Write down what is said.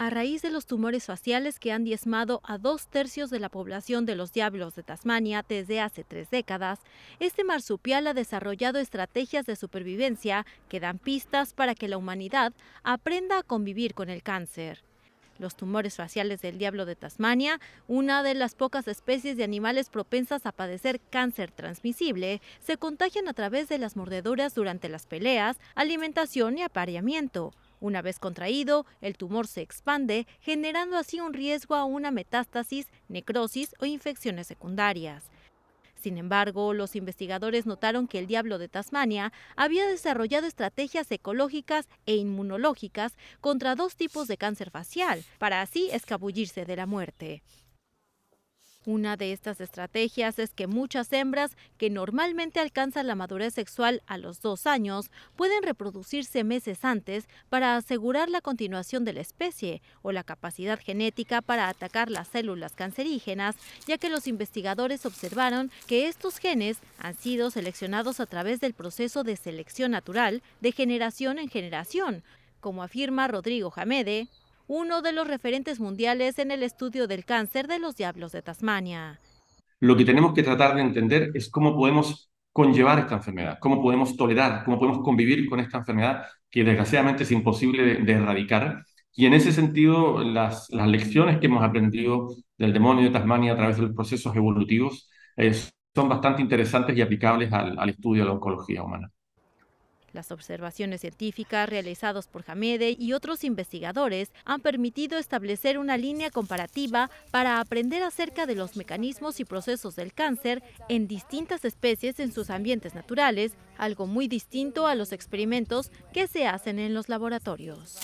a raíz de los tumores faciales que han diezmado a dos tercios de la población de los diablos de Tasmania desde hace tres décadas, este marsupial ha desarrollado estrategias de supervivencia que dan pistas para que la humanidad aprenda a convivir con el cáncer. Los tumores faciales del diablo de Tasmania, una de las pocas especies de animales propensas a padecer cáncer transmisible, se contagian a través de las mordeduras durante las peleas, alimentación y apareamiento. Una vez contraído, el tumor se expande, generando así un riesgo a una metástasis, necrosis o infecciones secundarias. Sin embargo, los investigadores notaron que el diablo de Tasmania había desarrollado estrategias ecológicas e inmunológicas contra dos tipos de cáncer facial, para así escabullirse de la muerte. Una de estas estrategias es que muchas hembras que normalmente alcanzan la madurez sexual a los dos años pueden reproducirse meses antes para asegurar la continuación de la especie o la capacidad genética para atacar las células cancerígenas, ya que los investigadores observaron que estos genes han sido seleccionados a través del proceso de selección natural de generación en generación, como afirma Rodrigo Jamede, uno de los referentes mundiales en el estudio del cáncer de los diablos de Tasmania. Lo que tenemos que tratar de entender es cómo podemos conllevar esta enfermedad, cómo podemos tolerar, cómo podemos convivir con esta enfermedad que desgraciadamente es imposible de, erradicar. Y en ese sentido, las, lecciones que hemos aprendido del demonio de Tasmania a través de los procesos evolutivos eh, son bastante interesantes y aplicables al estudio de la oncología humana. Las observaciones científicas realizadas por Hamede y otros investigadores han permitido establecer una línea comparativa para aprender acerca de los mecanismos y procesos del cáncer en distintas especies en sus ambientes naturales, algo muy distinto a los experimentos que se hacen en los laboratorios.